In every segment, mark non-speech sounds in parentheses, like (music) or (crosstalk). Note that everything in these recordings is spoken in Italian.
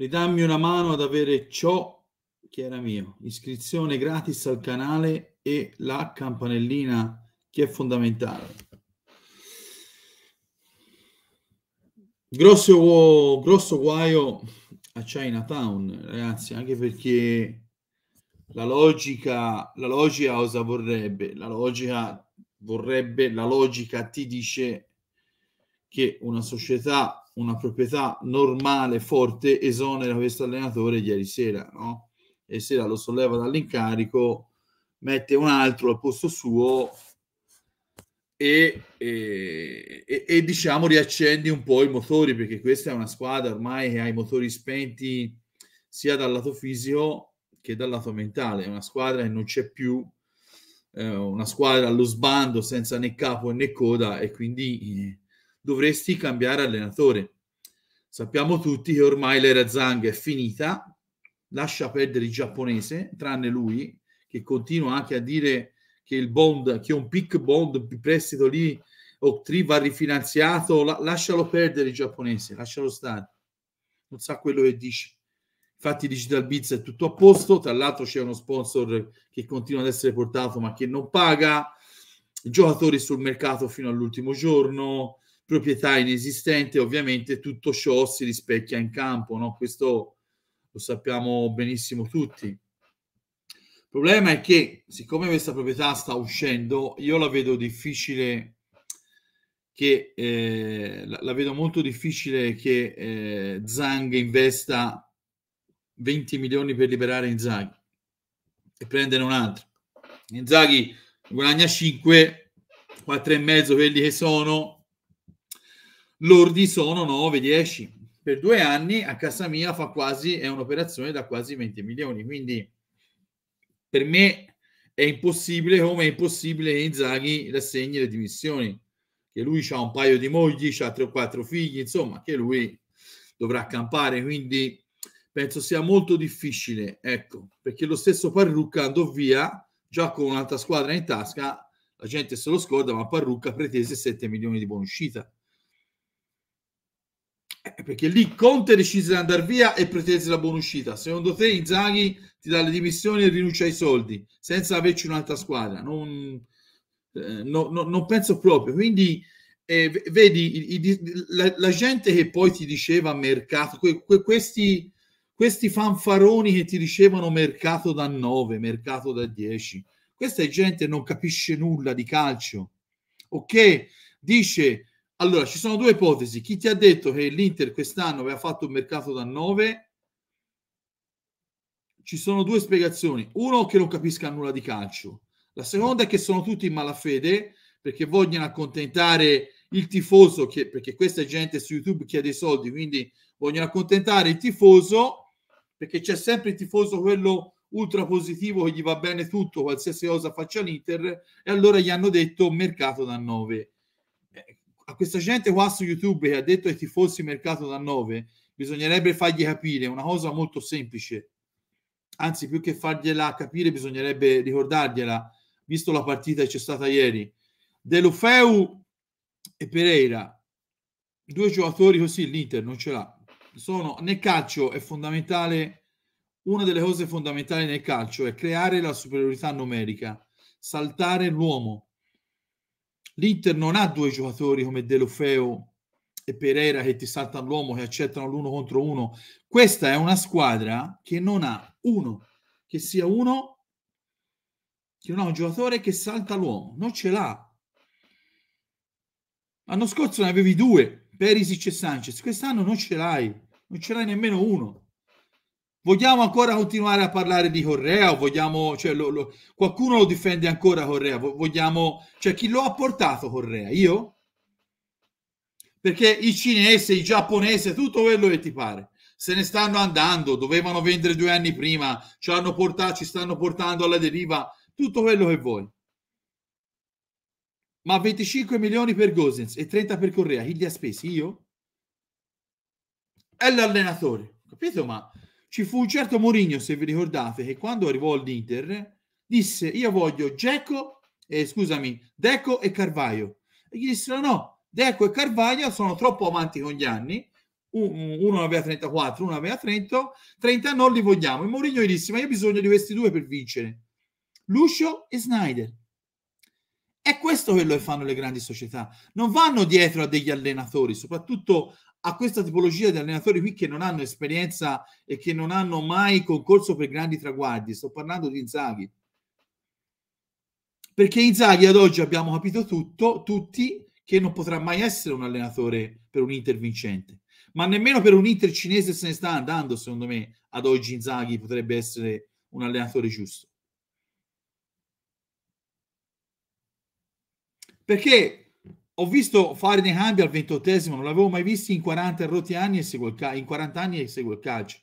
Ridammi una mano ad avere ciò che era mio. Iscrizione gratis al canale e la campanellina che è fondamentale. Grosso, grosso guaio a Chinatown, ragazzi, anche perché la logica, la logica cosa vorrebbe? La logica vorrebbe, la logica ti dice che una società una proprietà normale, forte, esonera questo allenatore ieri sera, no? E sera lo solleva dall'incarico, mette un altro al posto suo e, e, e, e, diciamo riaccendi un po' i motori, perché questa è una squadra ormai che ha i motori spenti sia dal lato fisico che dal lato mentale, è una squadra che non c'è più eh, una squadra allo sbando senza né capo né coda e quindi eh, dovresti cambiare allenatore. Sappiamo tutti che ormai l'era Zang è finita, lascia perdere il giapponese, tranne lui, che continua anche a dire che il bond, che un pick bond, il prestito lì, Octree va rifinanziato, la, lascialo perdere il giapponese, lascialo stare. Non sa quello che dice. Infatti Digital Biz è tutto a posto, tra l'altro c'è uno sponsor che continua ad essere portato ma che non paga, giocatori sul mercato fino all'ultimo giorno, proprietà inesistente, ovviamente tutto ciò si rispecchia in campo, no? questo lo sappiamo benissimo tutti. Il problema è che siccome questa proprietà sta uscendo, io la vedo difficile che eh, la, vedo molto difficile che eh, Zang investa 20 milioni per liberare Inzaghi e prendere un altro. Inzaghi guadagna 5, 4 e mezzo quelli che sono lordi sono 9-10. Per due anni a casa mia fa quasi, è un'operazione da quasi 20 milioni, quindi per me è impossibile come è impossibile che Inzaghi rassegni le dimissioni, che lui ha un paio di mogli, ha tre o quattro figli, insomma, che lui dovrà campare, quindi penso sia molto difficile, ecco, perché lo stesso Parrucca andò via già con un'altra squadra in tasca, la gente se lo scorda, ma Parrucca pretese 7 milioni di uscita. Eh, perché lì Conte decise di andare via e pretese la buona uscita. Secondo te Inzaghi ti dà le dimissioni e rinuncia ai soldi senza averci un'altra squadra? Non, eh, no, no, non penso proprio. Quindi eh, vedi i, i, la, la, gente che poi ti diceva mercato, que, que, questi, questi fanfaroni che ti dicevano mercato da 9, mercato da 10, questa gente non capisce nulla di calcio. Ok, dice allora, ci sono due ipotesi. Chi ti ha detto che l'Inter quest'anno aveva fatto un mercato da 9? Ci sono due spiegazioni. Uno, che non capisca nulla di calcio. La seconda è che sono tutti in malafede perché vogliono accontentare il tifoso, che, perché questa gente su YouTube chiede i soldi, quindi vogliono accontentare il tifoso perché c'è sempre il tifoso quello ultra positivo che gli va bene tutto, qualsiasi cosa faccia l'Inter, e allora gli hanno detto mercato da 9 a questa gente qua su YouTube che ha detto ai tifosi mercato da 9, bisognerebbe fargli capire una cosa molto semplice. Anzi, più che fargliela capire, bisognerebbe ricordargliela, visto la partita che c'è stata ieri. Delofeu e Pereira, due giocatori così, l'Inter non ce l'ha. Sono, nel calcio è fondamentale, una delle cose fondamentali nel calcio è creare la superiorità numerica, saltare l'uomo l'Inter non ha due giocatori come De Lofeo e Pereira che ti saltano l'uomo, che accettano l'uno contro uno. Questa è una squadra che non ha uno, che sia uno, che non ha un giocatore che salta l'uomo, non ce l'ha. L'anno scorso ne avevi due, Perisic e Sanchez, quest'anno non ce l'hai, non ce l'hai nemmeno uno. Vogliamo ancora continuare a parlare di Correa? O Vogliamo, cioè, lo, lo, qualcuno lo difende ancora Correa? Vogliamo, cioè, chi lo ha portato Correa? Io? Perché i cinesi, i giapponesi, tutto quello che ti pare, se ne stanno andando, dovevano vendere due anni prima, ci, hanno portato, ci stanno portando alla deriva, tutto quello che vuoi. Ma 25 milioni per Gosens e 30 per Correa, chi li ha spesi? Io? È l'allenatore, capito? Ma ci fu un certo Mourinho, se vi ricordate, che quando arrivò all'Inter disse io voglio Geco, eh, scusami, Deco e Carvaio. E gli dissero no, Deco e Carvaio sono troppo avanti con gli anni, uno aveva 34, uno aveva 30, 30 non li vogliamo. E Mourinho gli disse ma io ho bisogno di questi due per vincere, Lucio e Snyder. È questo quello che fanno le grandi società. Non vanno dietro a degli allenatori, soprattutto a questa tipologia di allenatori qui che non hanno esperienza e che non hanno mai concorso per grandi traguardi. Sto parlando di Inzaghi. Perché Inzaghi ad oggi abbiamo capito tutto, tutti, che non potrà mai essere un allenatore per un Inter vincente. Ma nemmeno per un Inter cinese se ne sta andando, secondo me, ad oggi Inzaghi potrebbe essere un allenatore giusto. Perché ho visto fare dei cambi al ventottesimo, non l'avevo mai visto in 40 rotti anni e seguo il, ca- in 40 anni e seguo il calcio.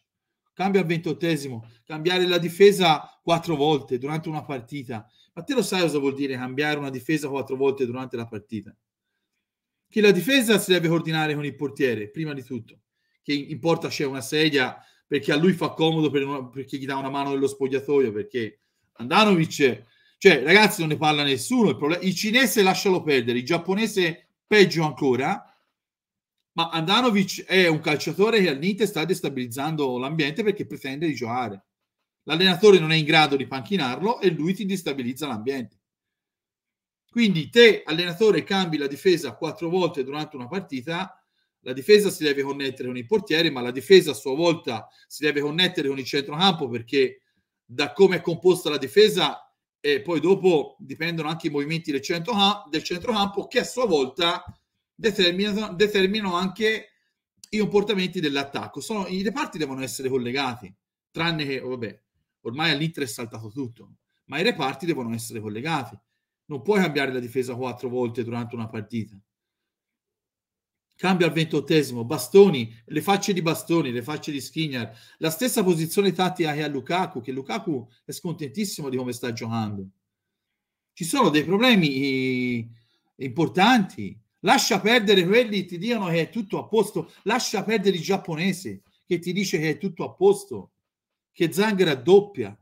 Cambia al ventottesimo, cambiare la difesa quattro volte durante una partita. Ma te lo sai cosa vuol dire cambiare una difesa quattro volte durante la partita? Che la difesa si deve coordinare con il portiere, prima di tutto. Che in porta c'è una sedia perché a lui fa comodo per una, perché gli dà una mano nello spogliatoio, perché Andanovic cioè, ragazzi, non ne parla nessuno. Il, problem- il cinese lascialo perdere, il giapponese peggio ancora. Ma Andanovic è un calciatore che al Nite sta destabilizzando l'ambiente perché pretende di giocare. L'allenatore non è in grado di panchinarlo e lui ti destabilizza l'ambiente. Quindi te, allenatore, cambi la difesa quattro volte durante una partita, la difesa si deve connettere con il portiere, ma la difesa a sua volta si deve connettere con il centrocampo perché da come è composta la difesa e poi dopo dipendono anche i movimenti del, centro, del centrocampo che a sua volta determinano, determinano anche i comportamenti dell'attacco. Sono, I reparti devono essere collegati, tranne che, oh vabbè, ormai all'Inter è saltato tutto, ma i reparti devono essere collegati. Non puoi cambiare la difesa quattro volte durante una partita cambia al ventottesimo, Bastoni, le facce di Bastoni, le facce di Skinner, la stessa posizione tattica che ha Lukaku, che Lukaku è scontentissimo di come sta giocando. Ci sono dei problemi eh, importanti, lascia perdere quelli che ti dicono che è tutto a posto, lascia perdere il giapponese che ti dice che è tutto a posto, che Zang raddoppia,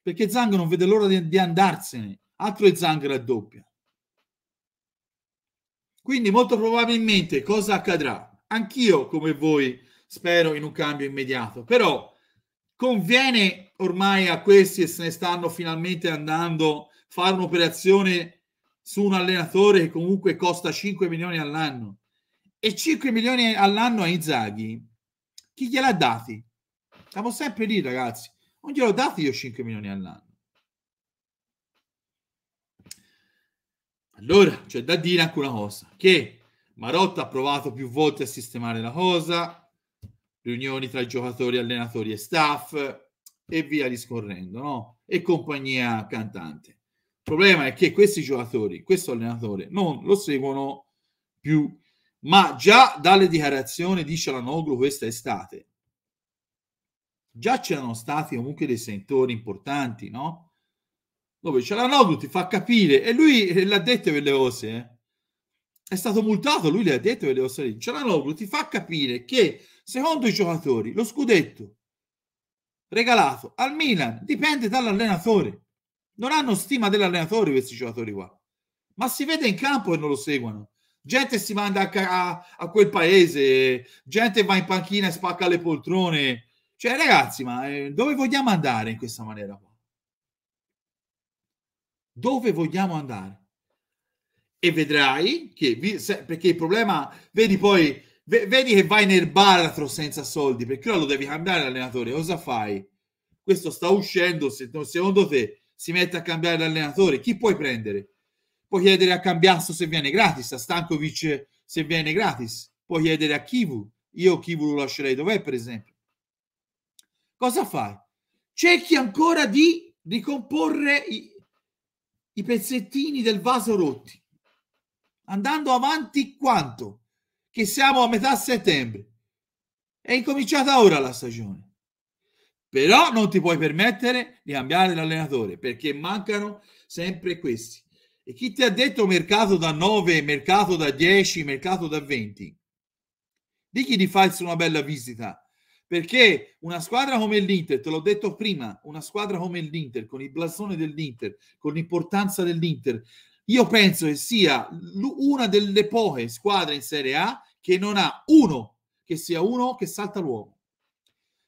perché Zang non vede l'ora di, andarsene, altro è Zang raddoppia. Quindi molto probabilmente cosa accadrà? Anch'io come voi spero in un cambio immediato, però conviene ormai a questi e se ne stanno finalmente andando fare un'operazione su un allenatore che comunque costa 5 milioni all'anno e 5 milioni all'anno ai Zaghi, chi gliel'ha dati? Stiamo sempre lì ragazzi, non glielo ho dati io 5 milioni all'anno Allora, c'è da dire anche una cosa, che Marotta ha provato più volte a sistemare la cosa, riunioni tra giocatori, allenatori e staff e via discorrendo, no? E compagnia cantante. Il problema è che questi giocatori, questo allenatore, non lo seguono più, ma già dalle dichiarazioni di Cialanoglu questa estate, già c'erano stati comunque dei sentori importanti, no? dove c'è l'Anaudu ti fa capire e lui l'ha eh, detto per le cose. eh. è stato multato lui le ha detto per le cose. C'è la l'Anaudu ti fa capire che secondo i giocatori lo scudetto regalato al Milan dipende dall'allenatore non hanno stima dell'allenatore questi giocatori qua ma si vede in campo e non lo seguono gente si manda a, a quel paese gente va in panchina e spacca le poltrone cioè ragazzi ma eh, dove vogliamo andare in questa maniera qua dove vogliamo andare. E vedrai che, perché il problema, vedi poi, vedi che vai nel baratro senza soldi, perché ora lo devi cambiare l'allenatore, cosa fai? Questo sta uscendo, secondo te si mette a cambiare l'allenatore, chi puoi prendere? Puoi chiedere a Cambiasso se viene gratis, a Stankovic se viene gratis, puoi chiedere a Kivu, io Kivu lo lascerei dov'è per esempio. Cosa fai? Cerchi ancora di ricomporre i pezzettini del vaso rotti. Andando avanti quanto? Che siamo a metà settembre. È incominciata ora la stagione. Però non ti puoi permettere di cambiare l'allenatore perché mancano sempre questi. E chi ti ha detto mercato da 9, mercato da 10, mercato da 20? Digli di farsi una bella visita perché una squadra come l'Inter, te l'ho detto prima, una squadra come l'Inter, con il blasone dell'Inter, con l'importanza dell'Inter, io penso che sia una delle poche squadre in Serie A che non ha uno, che sia uno che salta l'uomo.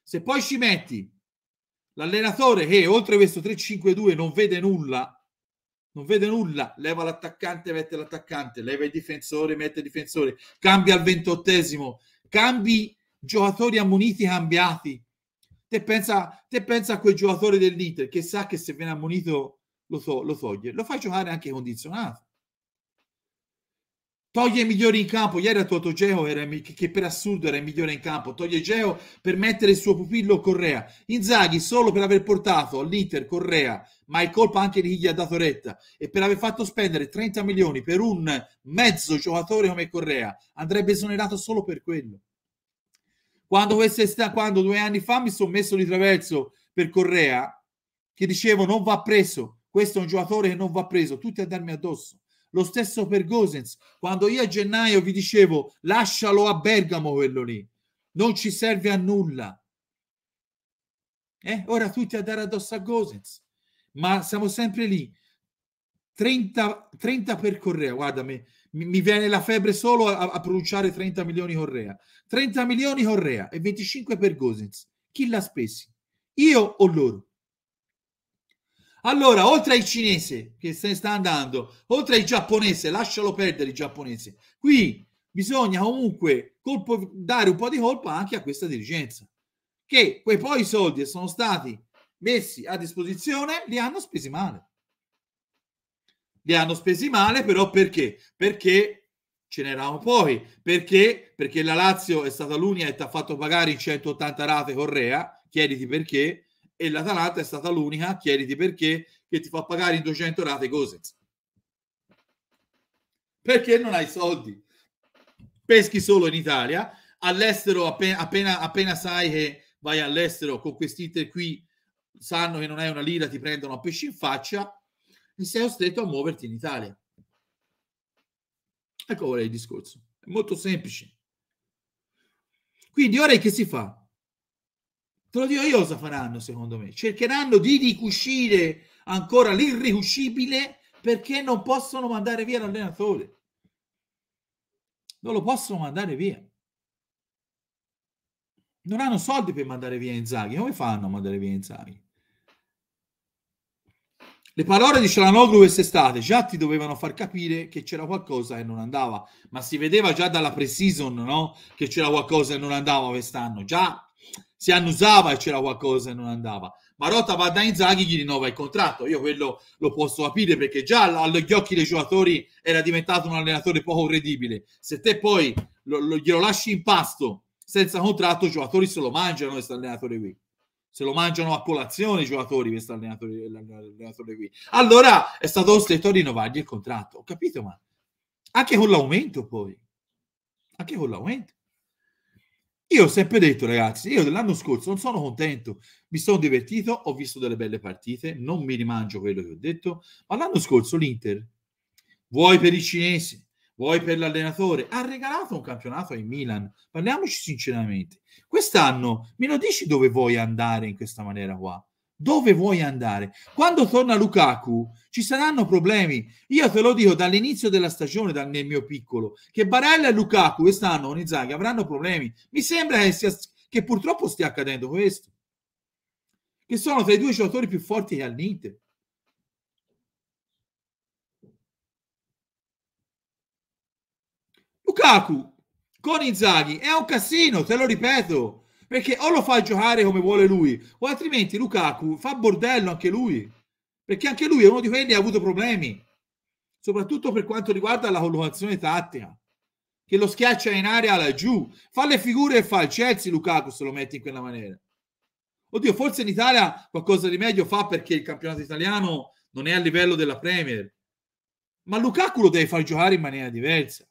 Se poi ci metti l'allenatore che oltre questo 3-5-2 non vede nulla, non vede nulla, leva l'attaccante, mette l'attaccante, leva il difensore, mette il difensore, cambia al ventottesimo, cambi giocatori ammoniti cambiati. Te pensa, te pensa a quel giocatore dell'Inter che sa che se viene ammonito lo, to- lo toglie, lo fai giocare anche condizionato. Toglie i migliori in campo. Ieri a Toto Geo, che per assurdo era il migliore in campo, toglie Geo per mettere il suo pupillo Correa. Inzaghi solo per aver portato all'Inter Correa, ma è colpa anche di chi gli ha dato retta, e per aver fatto spendere 30 milioni per un mezzo giocatore come Correa, andrebbe esonerato solo per quello. Quando, questa, quando due anni fa mi sono messo di traverso per Correa, che dicevo non va preso, questo è un giocatore che non va preso, tutti a darmi addosso. Lo stesso per Gosens, quando io a gennaio vi dicevo lascialo a Bergamo quello lì, non ci serve a nulla. Eh? Ora tutti a dare addosso a Gosens, ma siamo sempre lì. 30, 30 per Correa, guarda, mi, mi viene la febbre solo a, a pronunciare 30 milioni Correa. 30 milioni Correa e 25 per Gosens. Chi l'ha spesi? Io o loro? Allora, oltre ai cinese che se ne sta andando, oltre ai giapponese, lascialo perdere il giapponese. Qui bisogna comunque colpo, dare un po' di colpa anche a questa dirigenza, che quei poi soldi che sono stati messi a disposizione li hanno spesi male. Li hanno spesi male, però perché? Perché ce n'erano poi. Perché? Perché la Lazio è stata l'unica che ti ha fatto pagare in 180 rate Correa, chiediti perché, e l'Atalanta è stata l'unica, chiediti perché, che ti fa pagare in 200 rate cose. Perché non hai soldi? Peschi solo in Italia, all'estero appena, appena, appena sai che vai all'estero con questi inter qui sanno che non hai una lira, ti prendono a pesci in faccia e sei costretto a muoverti in Italia. Ecco qual è il discorso. È molto semplice. Quindi ora che si fa? Te lo dico io cosa faranno secondo me. Cercheranno di ricuscire ancora l'irricucibile perché non possono mandare via l'allenatore. Non lo possono mandare via. Non hanno soldi per mandare via Inzaghi. Come fanno a mandare via Inzaghi? Le parole di Cialanoglu quest'estate già ti dovevano far capire che c'era qualcosa e non andava, ma si vedeva già dalla pre-season no? che c'era qualcosa e non andava quest'anno, già si annusava e c'era qualcosa e non andava. Marotta va da Inzaghi gli rinnova il contratto. Io quello lo posso capire perché già agli occhi dei giocatori era diventato un allenatore poco credibile. Se te poi lo, lo, glielo lasci in pasto senza contratto, i giocatori se lo mangiano questo allenatore qui se lo mangiano a colazione i giocatori questo allenatore, allenatore qui allora è stato costretto a rinnovargli il contratto ho capito ma anche con l'aumento poi anche con l'aumento io ho sempre detto ragazzi io dell'anno scorso non sono contento mi sono divertito ho visto delle belle partite non mi rimangio quello che ho detto ma l'anno scorso l'Inter vuoi per i cinesi vuoi per l'allenatore, ha regalato un campionato ai Milan. Parliamoci sinceramente. Quest'anno me lo dici dove vuoi andare in questa maniera qua? Dove vuoi andare? Quando torna Lukaku ci saranno problemi. Io te lo dico dall'inizio della stagione, dal, nel mio piccolo, che Barella e Lukaku quest'anno con Inzaghi avranno problemi. Mi sembra che, sia, che purtroppo stia accadendo questo. Che sono tra i due giocatori più forti che all'Inter. Lukaku con Inzaghi è un casino, te lo ripeto, perché o lo fa giocare come vuole lui, o altrimenti Lukaku fa bordello anche lui, perché anche lui è uno di quelli che ha avuto problemi, soprattutto per quanto riguarda la collocazione tattica, che lo schiaccia in aria laggiù, fa le figure e fa il Chelsea Lukaku se lo metti in quella maniera. Oddio, forse in Italia qualcosa di meglio fa perché il campionato italiano non è a livello della Premier, ma Lukaku lo deve far giocare in maniera diversa.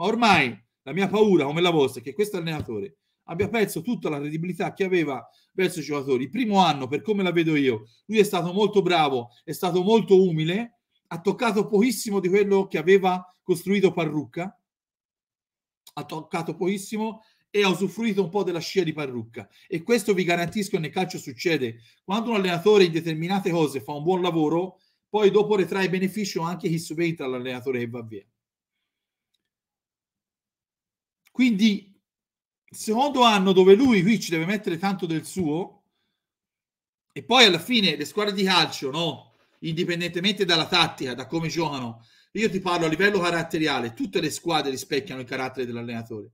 Ma ormai la mia paura, come la vostra, è che questo allenatore abbia perso tutta la credibilità che aveva verso i giocatori. Il primo anno, per come la vedo io, lui è stato molto bravo, è stato molto umile, ha toccato pochissimo di quello che aveva costruito Parrucca, ha toccato pochissimo e ha usufruito un po' della scia di Parrucca. E questo vi garantisco nel calcio succede. Quando un allenatore in determinate cose fa un buon lavoro, poi dopo ne beneficio anche chi subentra all'allenatore che va via. Quindi secondo anno dove lui qui ci deve mettere tanto del suo e poi alla fine le squadre di calcio, no? indipendentemente dalla tattica, da come giocano, io ti parlo a livello caratteriale, tutte le squadre rispecchiano il carattere dell'allenatore.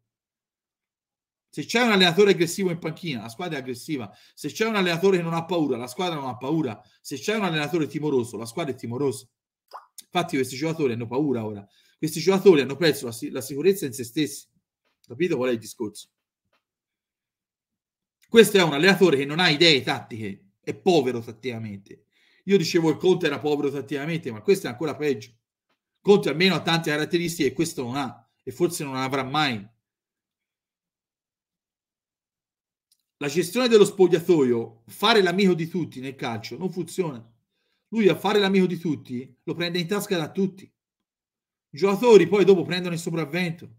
Se c'è un allenatore aggressivo in panchina, la squadra è aggressiva. Se c'è un allenatore che non ha paura, la squadra non ha paura. Se c'è un allenatore timoroso, la squadra è timorosa. Infatti questi giocatori hanno paura ora. Questi giocatori hanno perso la, la sicurezza in se stessi Capito qual è il discorso? Questo è un allenatore che non ha idee tattiche, è povero tattivamente. Io dicevo il Conte era povero tattivamente, ma questo è ancora peggio. Conte almeno ha tante caratteristiche e questo non ha, e forse non avrà mai. La gestione dello spogliatoio, fare l'amico di tutti nel calcio, non funziona. Lui a fare l'amico di tutti lo prende in tasca da tutti. I giocatori poi dopo prendono il sopravvento.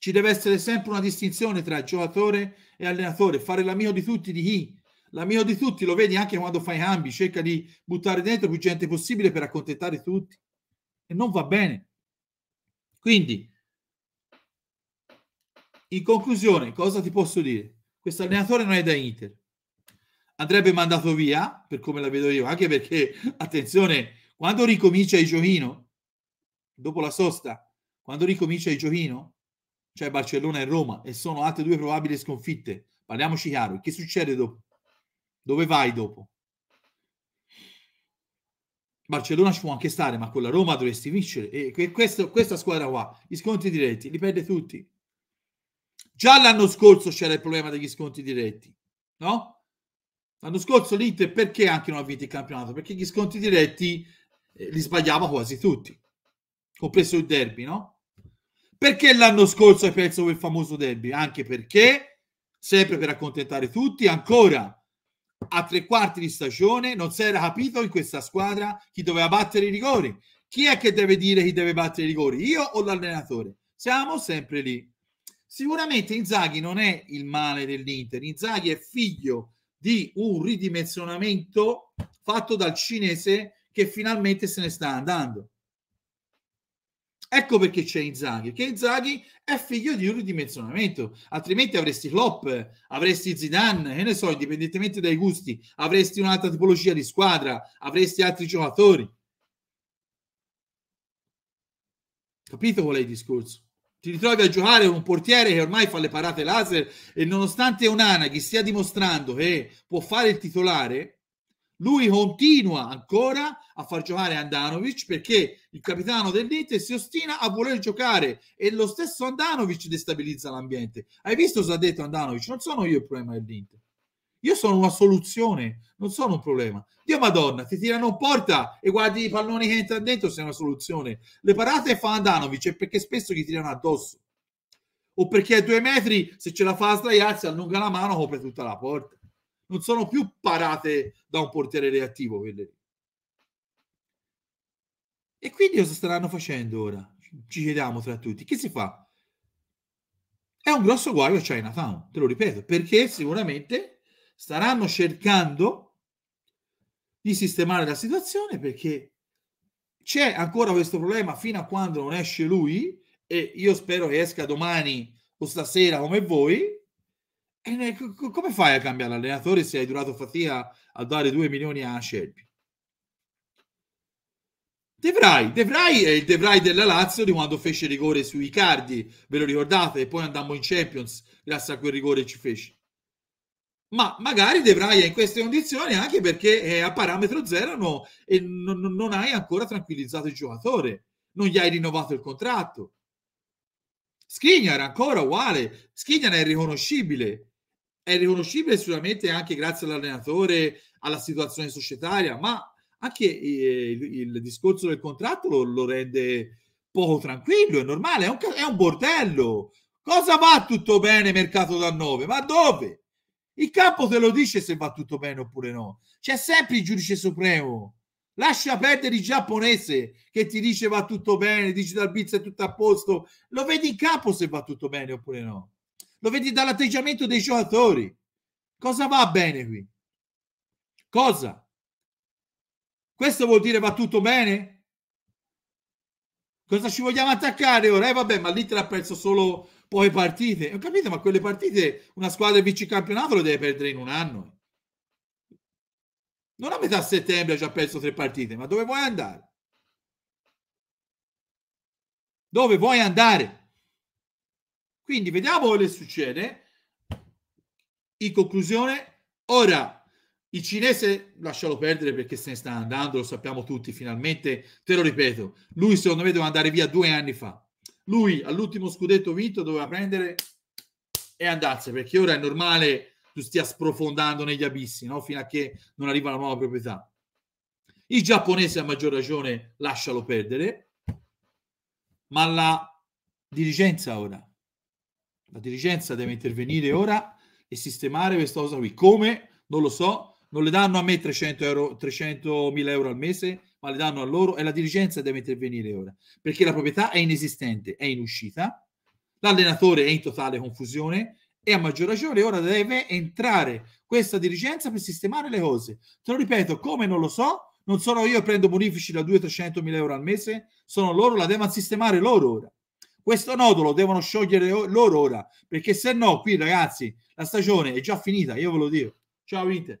Ci deve essere sempre una distinzione tra giocatore e allenatore, fare l'amico di tutti di chi? L'amico di tutti lo vedi anche quando fai cambi, cerca di buttare dentro più gente possibile per accontentare tutti e non va bene. Quindi, in conclusione, cosa ti posso dire? Questo allenatore non è da Inter. Andrebbe mandato via, per come la vedo io, anche perché, (laughs) attenzione, quando ricomincia il giochino, dopo la sosta, quando ricomincia il giochino, cioè Barcellona e Roma, e sono altre due probabili sconfitte. Parliamoci chiaro, che succede dopo? Dove vai dopo? Barcellona ci può anche stare, ma con la Roma dovresti vincere. E questo, questa squadra qua, gli sconti diretti, li perde tutti. Già l'anno scorso c'era il problema degli sconti diretti, no? L'anno scorso l'Inter perché anche non ha vinto il campionato? Perché gli sconti diretti eh, li sbagliava quasi tutti, compreso il derby, no? Perché l'anno scorso hai perso quel famoso derby? Anche perché, sempre per accontentare tutti, ancora a tre quarti di stagione non si era capito in questa squadra chi doveva battere i rigori. Chi è che deve dire chi deve battere i rigori? Io o l'allenatore? Siamo sempre lì. Sicuramente Inzaghi non è il male dell'Inter, Inzaghi è figlio di un ridimensionamento fatto dal cinese che finalmente se ne sta andando. Ecco perché c'è Inzaghi, che Inzaghi è figlio di un ridimensionamento, altrimenti avresti Klopp, avresti Zidane, che ne so, indipendentemente dai gusti, avresti un'altra tipologia di squadra, avresti altri giocatori. Capito qual è il discorso? Ti ritrovi a giocare con un portiere che ormai fa le parate laser e nonostante Onana, chi stia dimostrando che può fare il titolare, lui continua ancora a far giocare Andanovic perché il capitano dell'Inter si ostina a voler giocare e lo stesso Andanovic destabilizza l'ambiente. Hai visto cosa ha detto Andanovic? Non sono io il problema dell'Inter. Io sono una soluzione, non sono un problema. Dio Madonna, ti tirano in porta e guardi i palloni che entrano dentro, sei una soluzione. Le parate fa Andanovic è perché spesso gli tirano addosso. O perché a due metri, se ce la fa a sdraiarsi, allunga la mano, copre tutta la porta non sono più parate da un portiere reattivo quelle. E quindi cosa staranno facendo ora? Ci chiediamo tra tutti. Che si fa? È un grosso guaio a Chinatown, te lo ripeto, perché sicuramente staranno cercando di sistemare la situazione perché c'è ancora questo problema fino a quando non esce lui e io spero che esca domani o stasera come voi e come fai a cambiare allenatore se hai durato fatica a dare 2 milioni a Scelpi? Devrai, Vrij, è il Devrai della Lazio di quando fece rigore sui Cardi, ve lo ricordate? E poi andammo in Champions grazie a quel rigore ci fece. Ma magari Devrai è in queste condizioni anche perché è a parametro zero no, e non, non hai ancora tranquillizzato il giocatore, non gli hai rinnovato il contratto. Skriniar ancora uguale, Skriniar è riconoscibile, è riconoscibile sicuramente anche grazie all'allenatore, alla situazione societaria, ma anche eh, il, il discorso del contratto lo, lo, rende poco tranquillo, è normale, è un, è un bordello. Cosa va tutto bene mercato da 9? Ma dove? Il campo te lo dice se va tutto bene oppure no. C'è sempre il giudice supremo. Lascia perdere il giapponese che ti dice va tutto bene, dici dal pizza è tutto a posto. Lo vedi in campo se va tutto bene oppure no lo vedi dall'atteggiamento dei giocatori. Cosa va bene qui? Cosa? Questo vuol dire va tutto bene? Cosa ci vogliamo attaccare ora? Eh vabbè, ma l'Inter ha perso solo poche partite. Ho capito, ma quelle partite una squadra vice campionato lo deve perdere in un anno. Non a metà settembre ha già perso tre partite, ma dove vuoi andare? Dove vuoi andare? Quindi vediamo che succede. In conclusione, ora il cinese, lascialo perdere perché se ne sta andando, lo sappiamo tutti finalmente, te lo ripeto, lui secondo me doveva andare via due anni fa. Lui all'ultimo scudetto vinto doveva prendere e andarsene perché ora è normale tu stia sprofondando negli abissi no? fino a che non arriva la nuova proprietà. Il giapponese a maggior ragione lascialo perdere, ma la dirigenza ora la dirigenza deve intervenire ora e sistemare questa cosa qui. Come? Non lo so. Non le danno a me 300 euro, 300.000 euro al mese, ma le danno a loro e la dirigenza deve intervenire ora. Perché la proprietà è inesistente, è in uscita, l'allenatore è in totale confusione e a maggior ragione ora deve entrare questa dirigenza per sistemare le cose. Te lo ripeto, come non lo so, non sono io che prendo bonifici da 200-300 mila euro al mese, sono loro, la devono sistemare loro ora. Questo nodo lo devono sciogliere loro ora, perché se no qui ragazzi la stagione è già finita, io ve lo dico. Ciao Inter.